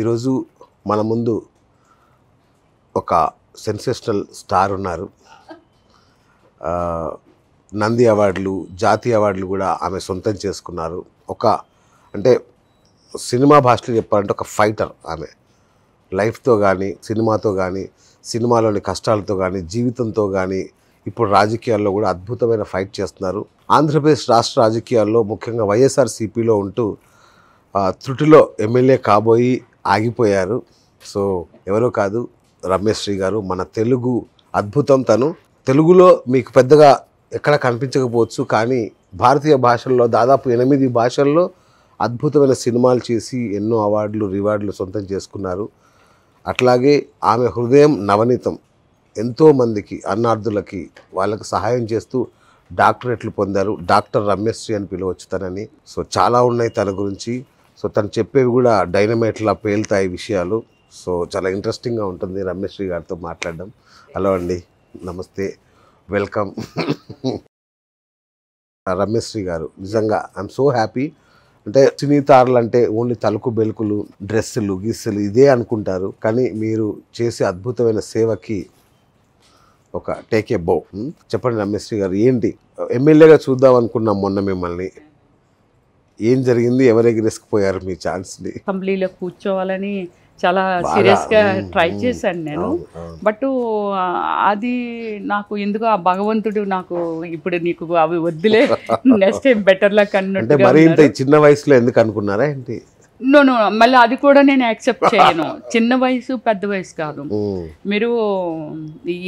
ఈరోజు మన ముందు ఒక సెన్సేషనల్ స్టార్ ఉన్నారు నంది అవార్డులు జాతీయ అవార్డులు కూడా ఆమె సొంతం చేసుకున్నారు ఒక అంటే సినిమా భాషలో చెప్పాలంటే ఒక ఫైటర్ ఆమె లైఫ్తో కానీ సినిమాతో కానీ సినిమాలోని కష్టాలతో కానీ జీవితంతో కానీ ఇప్పుడు రాజకీయాల్లో కూడా అద్భుతమైన ఫైట్ చేస్తున్నారు ఆంధ్రప్రదేశ్ రాష్ట్ర రాజకీయాల్లో ముఖ్యంగా వైఎస్ఆర్సీపీలో ఉంటూ త్రుటిలో ఎమ్మెల్యే కాబోయి ఆగిపోయారు సో ఎవరో కాదు రమేష్ శ్రీ గారు మన తెలుగు అద్భుతం తను తెలుగులో మీకు పెద్దగా ఎక్కడ కనిపించకపోవచ్చు కానీ భారతీయ భాషల్లో దాదాపు ఎనిమిది భాషల్లో అద్భుతమైన సినిమాలు చేసి ఎన్నో అవార్డులు రివార్డులు సొంతం చేసుకున్నారు అట్లాగే ఆమె హృదయం నవనీతం ఎంతోమందికి అన్నార్థులకి వాళ్ళకి సహాయం చేస్తూ డాక్టరేట్లు పొందారు డాక్టర్ రమ్యశ్రీ అని పిలువచ్చు తనని సో చాలా ఉన్నాయి తన గురించి సో తను చెప్పేవి కూడా డైనమైట్లా పేలుతాయి విషయాలు సో చాలా ఇంట్రెస్టింగ్గా ఉంటుంది శ్రీ గారితో మాట్లాడడం హలో అండి నమస్తే వెల్కమ్ రమేశ్రీ గారు నిజంగా ఐఎమ్ సో హ్యాపీ అంటే సినీ తారలు అంటే ఓన్లీ తలుకు బెలుకులు డ్రెస్సులు గిస్సులు ఇదే అనుకుంటారు కానీ మీరు చేసే అద్భుతమైన సేవకి ఒక టేక్ ఎ బో చెప్పండి రమేశ్రీ గారు ఏంటి ఎమ్మెల్యేగా చూద్దాం అనుకున్నాం మొన్న మిమ్మల్ని ఏం జరిగింది రిస్క్ పోయారు మీ ఛాన్స్ అసెంబ్లీలో కూర్చోవాలని చాలా సీరియస్గా ట్రై చేశాను నేను బట్ అది నాకు ఎందుకు ఆ భగవంతుడు నాకు ఇప్పుడు నీకు అవి వద్దులే నెక్స్ట్ టైం బెటర్ లక్ అన్నట్టు మరి చిన్న వయసులో ఎందుకు అనుకున్నారా ఏంటి నో మళ్ళీ అది కూడా నేను యాక్సెప్ట్ చేయను చిన్న వయసు పెద్ద వయసు కాదు మీరు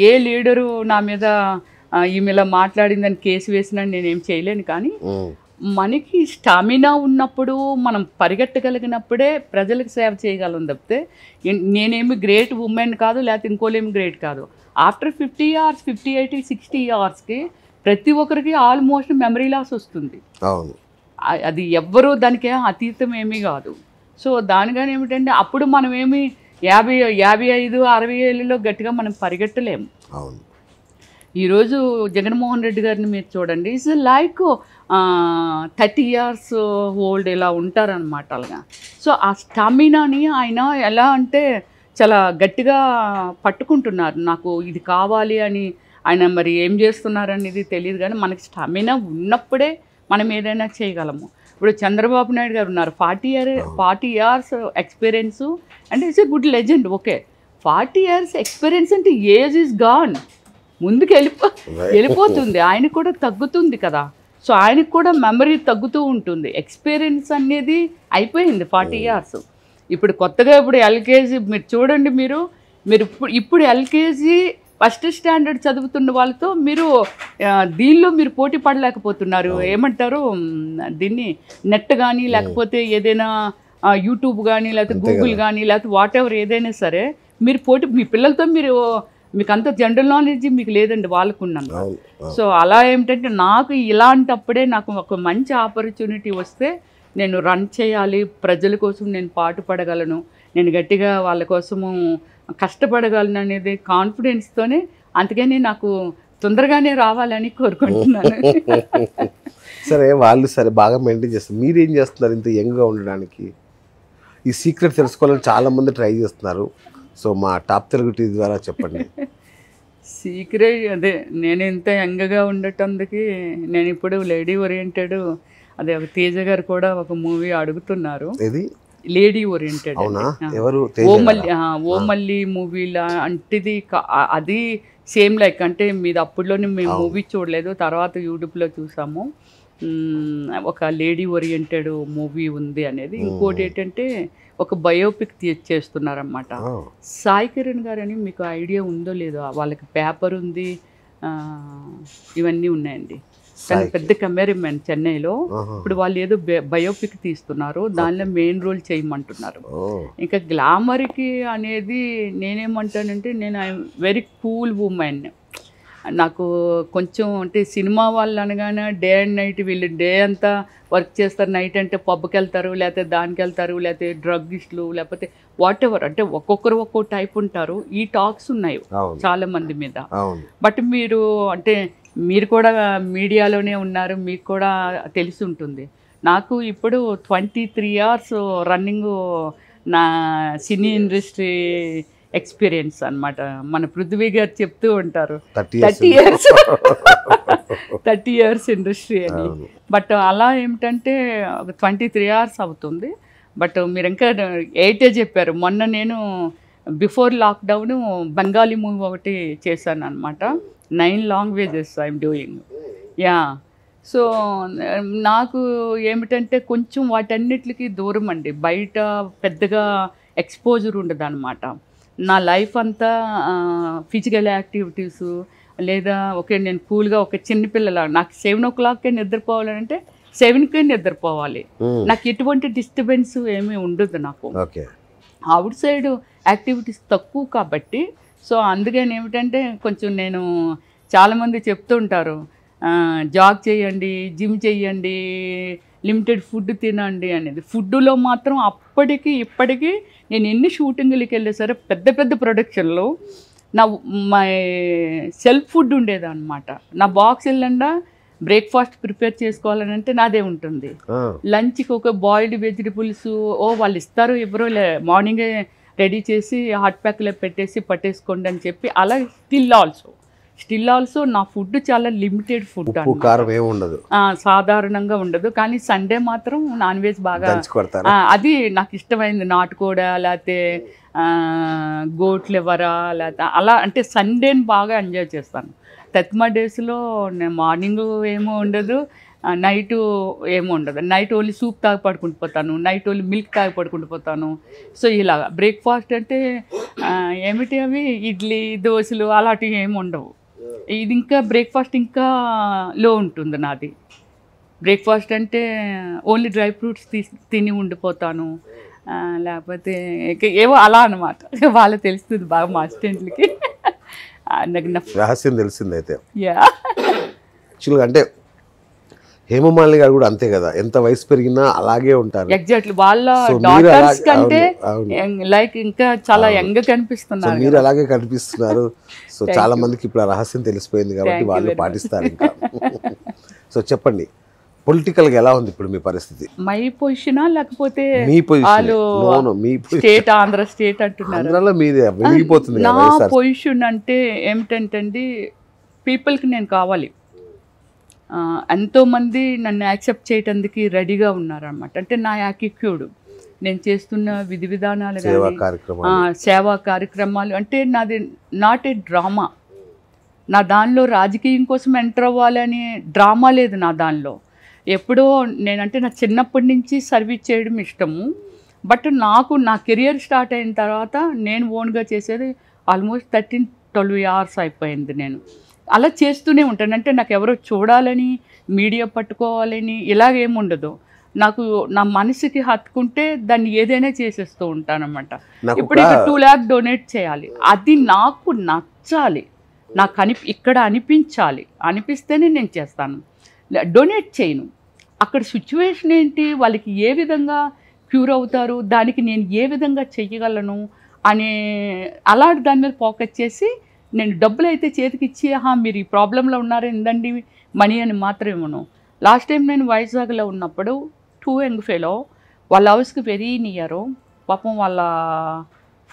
ఏ లీడరు నా మీద ఈమె ఇలా మాట్లాడిందని కేసు వేసినా నేనేం చేయలేను కానీ మనకి స్టామినా ఉన్నప్పుడు మనం పరిగెట్టగలిగినప్పుడే ప్రజలకు సేవ చేయగలం తప్పితే నేనేమి గ్రేట్ ఉమెన్ కాదు లేకపోతే ఇంకోలేమి గ్రేట్ కాదు after fifty years fifty eight sixty ఇయర్స్కి ప్రతి ఒక్కరికి ఆల్మోస్ట్ మెమరీ లాస్ వస్తుంది అది ఎవ్వరూ దానికి అతీతం ఏమీ కాదు సో దానిగానే ఏమిటంటే అప్పుడు మనమేమి యాభై యాభై ఐదు అరవై ఏళ్ళలో గట్టిగా మనం పరిగెట్టలేము అవును ఈరోజు జగన్మోహన్ రెడ్డి గారిని మీరు చూడండి is like thirty years old ఇలా ఉంటారనమాట అలాగా సో ఆ స్టామినాని ఆయన ఎలా అంటే చాలా గట్టిగా పట్టుకుంటున్నారు నాకు ఇది కావాలి అని ఆయన మరి ఏం చేస్తున్నారనేది తెలియదు కానీ మనకి స్టామినా ఉన్నప్పుడే మనం ఏదైనా చేయగలము ఇప్పుడు చంద్రబాబు నాయుడు గారు ఉన్నారు forty year forty years experience అంటే it's a good legend okay forty years experience అంటే ఏజ్ ఈజ్ గాన్ ముందుకు వెళ్ళిపో వెళ్ళిపోతుంది ఆయన కూడా తగ్గుతుంది కదా సో ఆయనకు కూడా మెమరీ తగ్గుతూ ఉంటుంది ఎక్స్పీరియన్స్ అనేది అయిపోయింది ఫార్టీ hmm. ఇయర్స్ ఇప్పుడు కొత్తగా ఇప్పుడు ఎల్కేజీ మీరు చూడండి మీరు మీరు ఇప్పుడు ఎల్కేజీ ఫస్ట్ స్టాండర్డ్ చదువుతున్న వాళ్ళతో మీరు దీనిలో మీరు పోటీ పడలేకపోతున్నారు ఏమంటారు దీన్ని నెట్ కానీ hmm. లేకపోతే ఏదైనా యూట్యూబ్ కానీ లేకపోతే గూగుల్ కానీ లేకపోతే వాట్ ఎవర్ ఏదైనా సరే మీరు పోటీ మీ పిల్లలతో మీరు మీకు అంత జనరల్ నాలెడ్జ్ మీకు లేదండి వాళ్ళకున్నాను సో అలా ఏమిటంటే నాకు ఇలాంటప్పుడే నాకు ఒక మంచి ఆపర్చునిటీ వస్తే నేను రన్ చేయాలి ప్రజల కోసం నేను పాటుపడగలను నేను గట్టిగా వాళ్ళ కోసము కష్టపడగలను అనేది కాన్ఫిడెన్స్తోనే అందుకని నాకు తొందరగానే రావాలని కోరుకుంటున్నాను సరే వాళ్ళు సరే బాగా మెయింటైన్ చేస్తారు మీరేం చేస్తున్నారు ఇంత యంగ్గా ఉండడానికి ఈ సీక్రెట్ తెలుసుకోవాలని చాలామంది ట్రై చేస్తున్నారు సో మా టాప్ తెలుగు టీవీ ద్వారా చెప్పండి సీక్రెట్ అదే నేను ఇంత యంగ్గా ఉండటందుకు నేను ఇప్పుడు లేడీ ఓరియంటెడ్ అదే ఒక తేజ గారు కూడా ఒక మూవీ అడుగుతున్నారు లేడీ ఓరియంటెడ్ ఎవరు ఓమల్లి ఓమల్లి మూవీలా అంటేది అది సేమ్ లైక్ అంటే మీది అప్పుడులోనే మేము మూవీ చూడలేదు తర్వాత యూట్యూబ్లో చూసాము ఒక లేడీ ఓరియంటెడ్ మూవీ ఉంది అనేది ఇంకోటి ఏంటంటే ఒక బయోపిక్ చేస్తున్నారన్నమాట సాయి కిరణ్ గారని మీకు ఐడియా ఉందో లేదో వాళ్ళకి పేపర్ ఉంది ఇవన్నీ ఉన్నాయండి కానీ పెద్ద కెమెరామెన్ చెన్నైలో ఇప్పుడు వాళ్ళు ఏదో బయోపిక్ తీస్తున్నారు దానిలో మెయిన్ రోల్ చేయమంటున్నారు ఇంకా గ్లామర్కి అనేది నేనేమంటానంటే నేను ఐ వెరీ కూల్ ఉమెన్ నాకు కొంచెం అంటే సినిమా వాళ్ళు అనగానే డే అండ్ నైట్ వీళ్ళు డే అంతా వర్క్ చేస్తారు నైట్ అంటే పబ్కి వెళ్తారు లేకపోతే దానికి వెళ్తారు లేకపోతే డ్రగ్స్లు లేకపోతే వాట్ ఎవర్ అంటే ఒక్కొక్కరు ఒక్కో టైప్ ఉంటారు ఈ టాక్స్ ఉన్నాయి చాలా మంది మీద బట్ మీరు అంటే మీరు కూడా మీడియాలోనే ఉన్నారు మీకు కూడా తెలిసి ఉంటుంది నాకు ఇప్పుడు ట్వంటీ త్రీ అవర్స్ రన్నింగ్ నా సినీ ఇండస్ట్రీ ఎక్స్పీరియన్స్ అనమాట మన పృథ్వీ గారు చెప్తూ ఉంటారు thirty years thirty years industry అని బట్ అలా ఏమిటంటే ఒక ట్వంటీ త్రీ అవర్స్ అవుతుంది బట్ మీరు ఇంకా ఎయిటే చెప్పారు మొన్న నేను బిఫోర్ లాక్డౌన్ బెంగాలీ మూవీ ఒకటి చేశాను అనమాట nine languages I'm doing yeah so నాకు ఏమిటంటే కొంచెం వాటన్నిటికి దూరం అండి బయట పెద్దగా ఎక్స్పోజర్ ఉండదు అనమాట నా లైఫ్ అంతా ఫిజికల్ యాక్టివిటీస్ లేదా ఓకే నేను కూల్గా ఒక చిన్న పిల్లల నాకు సెవెన్ ఓ క్లాక్కే నిద్రపోవాలంటే సెవెన్కే నిద్రపోవాలి నాకు ఎటువంటి డిస్టర్బెన్స్ ఏమీ ఉండదు నాకు అవుట్ సైడ్ యాక్టివిటీస్ తక్కువ కాబట్టి సో అందుకని ఏమిటంటే కొంచెం నేను చాలామంది చెప్తుంటారు జాగ్ చేయండి జిమ్ చేయండి లిమిటెడ్ ఫుడ్ తినండి అనేది ఫుడ్లో మాత్రం అప్పటికి ఇప్పటికీ నేను ఎన్ని షూటింగ్లకి వెళ్ళే సరే పెద్ద పెద్ద ప్రొడక్షన్లో నా మై సెల్ఫ్ ఫుడ్ ఉండేదన్నమాట నా బాక్స్ వెళ్ళండా బ్రేక్ఫాస్ట్ ప్రిపేర్ చేసుకోవాలని అంటే నాదే ఉంటుంది లంచ్కి ఒక బాయిల్డ్ వెజిటబుల్స్ ఓ వాళ్ళు ఇస్తారు ఎవరో మార్నింగే రెడీ చేసి హాట్ ప్యాక్లో పెట్టేసి పట్టేసుకోండి అని చెప్పి అలా స్టిల్ ఆల్సో స్టిల్ ఆల్సో నా ఫుడ్ చాలా లిమిటెడ్ ఫుడ్ కారం ఉండదు సాధారణంగా ఉండదు కానీ సండే మాత్రం నాన్ వెజ్ బాగా అది నాకు ఇష్టమైంది నాటుకోడ లేకపోతే గోట్లెవర లేకపోతే అలా అంటే సండేని బాగా ఎంజాయ్ చేస్తాను తత్మా డేస్లో మార్నింగ్ ఏమో ఉండదు నైట్ ఏమో ఉండదు నైట్ ఓన్లీ సూప్ తాగి పడుకుంటూ పోతాను నైట్ ఓన్లీ మిల్క్ తాగి పడుకుంటూ పోతాను సో ఇలాగా బ్రేక్ఫాస్ట్ అంటే ఏమిటి అవి ఇడ్లీ దోశలు అలాంటివి ఏమి ఉండవు ఇది ఇంకా బ్రేక్ఫాస్ట్ ఇంకా లో ఉంటుంది నాది బ్రేక్ఫాస్ట్ అంటే ఓన్లీ డ్రై ఫ్రూట్స్ తీసి తిని ఉండిపోతాను లేకపోతే ఏవో అలా అనమాట వాళ్ళ తెలుస్తుంది బాగా మా అసిస్టెంట్లకి నాకు రహస్యం తెలిసింది అయితే యా యాక్చువల్గా అంటే హేమమాలిని గారు కూడా అంతే కదా ఎంత వయసు పెరిగినా అలాగే ఉంటారు ఎగ్జాక్ట్లీ వాళ్ళ డాటర్స్ కంటే లైక్ ఇంకా చాలా యంగ్ కనిపిస్తున్నారు మీరు అలాగే కనిపిస్తున్నారు సో చాలా మందికి ఇప్పుడు రహస్యం తెలిసిపోయింది కాబట్టి వాళ్ళు పాటిస్తారు ఇంకా సో చెప్పండి పొలిటికల్ గా ఎలా ఉంది ఇప్పుడు మీ పరిస్థితి మై పొజిషన్ లేకపోతే మీ పొజిషన్ స్టేట్ ఆంధ్ర స్టేట్ అంటున్నారు నా పొజిషన్ అంటే ఏమిటంటే అండి పీపుల్కి నేను కావాలి ఎంతోమంది నన్ను యాక్సెప్ట్ చేయటందుకు రెడీగా ఉన్నారనమాట అంటే నా యాకిక్యూడు నేను చేస్తున్న విధి విధానాలు సేవా కార్యక్రమాలు అంటే నాది నాట్ ఏ డ్రామా నా దానిలో రాజకీయం కోసం ఎంటర్ అవ్వాలని డ్రామా లేదు నా దానిలో ఎప్పుడో నేనంటే నా చిన్నప్పటి నుంచి సర్వీస్ చేయడం ఇష్టము బట్ నాకు నా కెరియర్ స్టార్ట్ అయిన తర్వాత నేను ఓన్గా చేసేది ఆల్మోస్ట్ థర్టీన్ ట్వెల్వ్ ఇయర్స్ అయిపోయింది నేను అలా చేస్తూనే ఉంటాను అంటే నాకు ఎవరో చూడాలని మీడియా పట్టుకోవాలని ఇలాగేముండదు నాకు నా మనసుకి హత్తుకుంటే దాన్ని ఏదైనా చేసేస్తూ ఉంటానన్నమాట ఇప్పుడు టూ ల్యాక్ డొనేట్ చేయాలి అది నాకు నచ్చాలి నాకు అని ఇక్కడ అనిపించాలి అనిపిస్తేనే నేను చేస్తాను డొనేట్ చేయను అక్కడ సిచ్యువేషన్ ఏంటి వాళ్ళకి ఏ విధంగా క్యూర్ అవుతారు దానికి నేను ఏ విధంగా చెయ్యగలను అనే అలాంటి దాని మీద ఫోకస్ చేసి నేను డబ్బులు అయితే చేతికి ఇచ్చి మీరు ఈ ప్రాబ్లంలో ఉన్నారు ఎందండి మనీ అని మాత్రమే ఉన్నాను లాస్ట్ టైం నేను వైజాగ్లో ఉన్నప్పుడు టూ యంగ్ ఫెలో వాళ్ళ హౌస్కి వెరీ నియర్ పాపం వాళ్ళ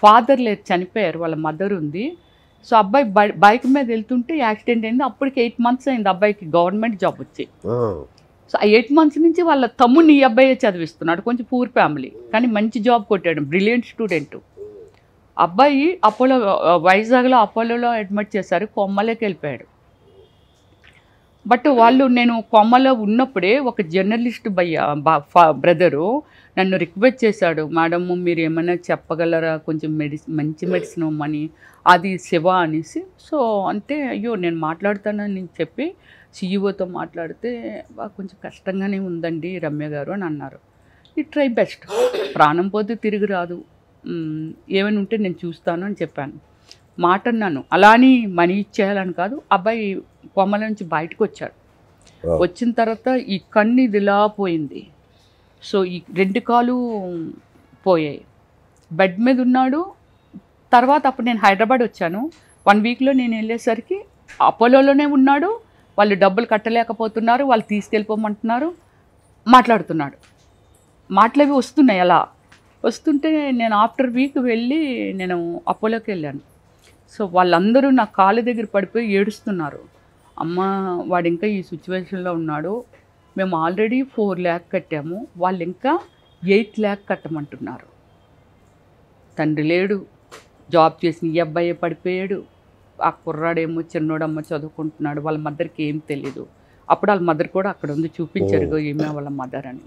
ఫాదర్ లేదు చనిపోయారు వాళ్ళ మదర్ ఉంది సో అబ్బాయి బైక్ మీద వెళ్తుంటే యాక్సిడెంట్ అయింది అప్పటికి ఎయిట్ మంత్స్ అయింది అబ్బాయికి గవర్నమెంట్ జాబ్ వచ్చి సో ఆ ఎయిట్ మంత్స్ నుంచి వాళ్ళ తమ్ముడిని ఈ అబ్బాయే చదివిస్తున్నాడు కొంచెం పూర్ ఫ్యామిలీ కానీ మంచి జాబ్ కొట్టాడు బ్రిలియంట్ స్టూడెంట్ అబ్బాయి అపోలో వైజాగ్లో అపోలోలో అడ్మిట్ చేశారు కొమ్మలోకి వెళ్ళిపోయాడు బట్ వాళ్ళు నేను కొమ్మలో ఉన్నప్పుడే ఒక జర్నలిస్ట్ భయ్య బ్రదరు నన్ను రిక్వెస్ట్ చేశాడు మేడము మీరు ఏమైనా చెప్పగలరా కొంచెం మెడిసిన్ మంచి మెడిసిన్ ఇవ్వమని అది శివ అనేసి సో అంటే అయ్యో నేను మాట్లాడుతానని చెప్పి సీఈఓతో మాట్లాడితే కొంచెం కష్టంగానే ఉందండి రమ్య గారు అని అన్నారు ఇట్ ట్రై బెస్ట్ ప్రాణం పోతే తిరిగి రాదు ఏమైనా ఉంటే నేను చూస్తాను అని చెప్పాను మాట అన్నాను అలా అని మనీ ఇచ్చేయాలని కాదు అబ్బాయి కొమ్మల నుంచి బయటకు వచ్చాడు వచ్చిన తర్వాత ఈ కన్ను ఇదిలా పోయింది సో ఈ రెండు కాలు పోయాయి బెడ్ మీద ఉన్నాడు తర్వాత అప్పుడు నేను హైదరాబాద్ వచ్చాను వన్ వీక్లో నేను వెళ్ళేసరికి అపోలోలోనే ఉన్నాడు వాళ్ళు డబ్బులు కట్టలేకపోతున్నారు వాళ్ళు తీసుకెళ్ళిపోమంటున్నారు మాట్లాడుతున్నాడు మాటలవి వస్తున్నాయి అలా వస్తుంటే నేను ఆఫ్టర్ వీక్ వెళ్ళి నేను అపోలోకి వెళ్ళాను సో వాళ్ళందరూ నా కాళ్ళ దగ్గర పడిపోయి ఏడుస్తున్నారు అమ్మ వాడు ఇంకా ఈ సిచ్యువేషన్లో ఉన్నాడు మేము ఆల్రెడీ ఫోర్ ల్యాక్ కట్టాము వాళ్ళు ఇంకా ఎయిట్ ల్యాక్ కట్టమంటున్నారు తండ్రి లేడు జాబ్ చేసిన ఈ అబ్బాయి పడిపోయాడు ఆ కుర్రాడేమో చిన్నోడమ్మ చదువుకుంటున్నాడు వాళ్ళ మదర్కి ఏం తెలీదు అప్పుడు వాళ్ళ మదర్ కూడా అక్కడ ఉంది చూపించారు ఏమే వాళ్ళ మదర్ అని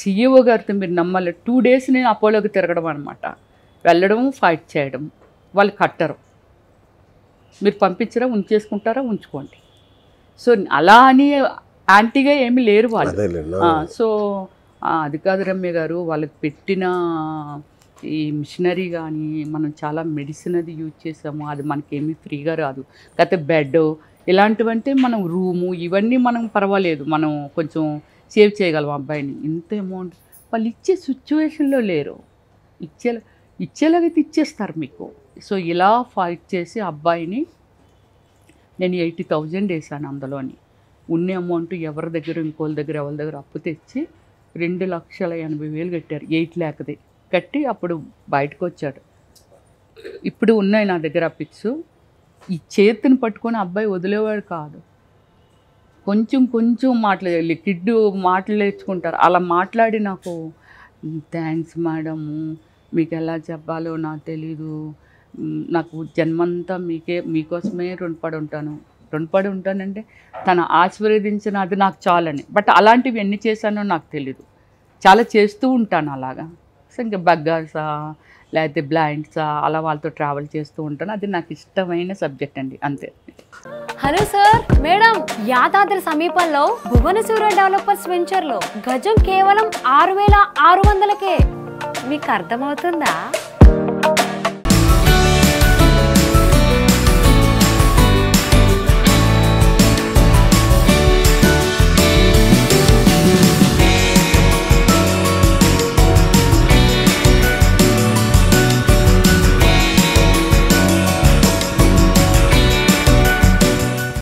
సీఈఓ గారితో మీరు నమ్మాలి టూ డేస్ నేను అపోలోకి తిరగడం అనమాట వెళ్ళడం ఫైట్ చేయడం వాళ్ళు కట్టరు మీరు పంపించరా ఉంచేసుకుంటారా ఉంచుకోండి సో అలా అని యాంటీగా ఏమి లేరు వాళ్ళు సో అది కాదు రమ్య గారు వాళ్ళకి పెట్టిన ఈ మిషనరీ కానీ మనం చాలా మెడిసిన్ అది యూజ్ చేసాము అది మనకేమీ ఫ్రీగా రాదు లేకపోతే బెడ్ ఇలాంటివంటే మనం రూము ఇవన్నీ మనం పర్వాలేదు మనం కొంచెం సేవ్ చేయగలం అబ్బాయిని ఇంత అమౌంట్ వాళ్ళు ఇచ్చే సిచ్యువేషన్లో లేరు ఇచ్చే ఇచ్చేలాగైతే ఇచ్చేస్తారు మీకు సో ఇలా ఫైట్ చేసి అబ్బాయిని నేను ఎయిటీ థౌజండ్ వేసాను అందులోని ఉన్న అమౌంట్ ఎవరి దగ్గర ఇంకోళ్ళ దగ్గర ఎవరి దగ్గర అప్పు తెచ్చి రెండు లక్షల ఎనభై వేలు కట్టారు ఎయిట్ ల్యాక్ది కట్టి అప్పుడు బయటకు వచ్చాడు ఇప్పుడు ఉన్నాయి నా దగ్గర అప్పిచ్చు ఈ చేతిని పట్టుకొని అబ్బాయి వదిలేవాడు కాదు కొంచెం కొంచెం మాట్లాడే కిడ్డు మాటలు నేర్చుకుంటారు అలా మాట్లాడి నాకు థ్యాంక్స్ మేడము మీకు ఎలా చెప్పాలో నాకు తెలీదు నాకు జన్మంతా మీకే మీకోసమే రుణపడి ఉంటాను రుణపడి ఉంటానంటే తను ఆశీర్వదించిన అది నాకు చాలని బట్ అలాంటివి ఎన్ని చేశానో నాకు తెలీదు చాలా చేస్తూ ఉంటాను అలాగా సో ఇంకా లేకపోతే బ్లైండ్సా అలా వాళ్ళతో ట్రావెల్ చేస్తూ ఉంటాను అది నాకు ఇష్టమైన సబ్జెక్ట్ అండి అంతే హలో సార్ మేడం యాదాద్రి సమీపంలో భువనసూర డెవలపర్స్ వెంచర్లో గజం కేవలం ఆరు వేల ఆరు వందలకే మీకు అర్థమవుతుందా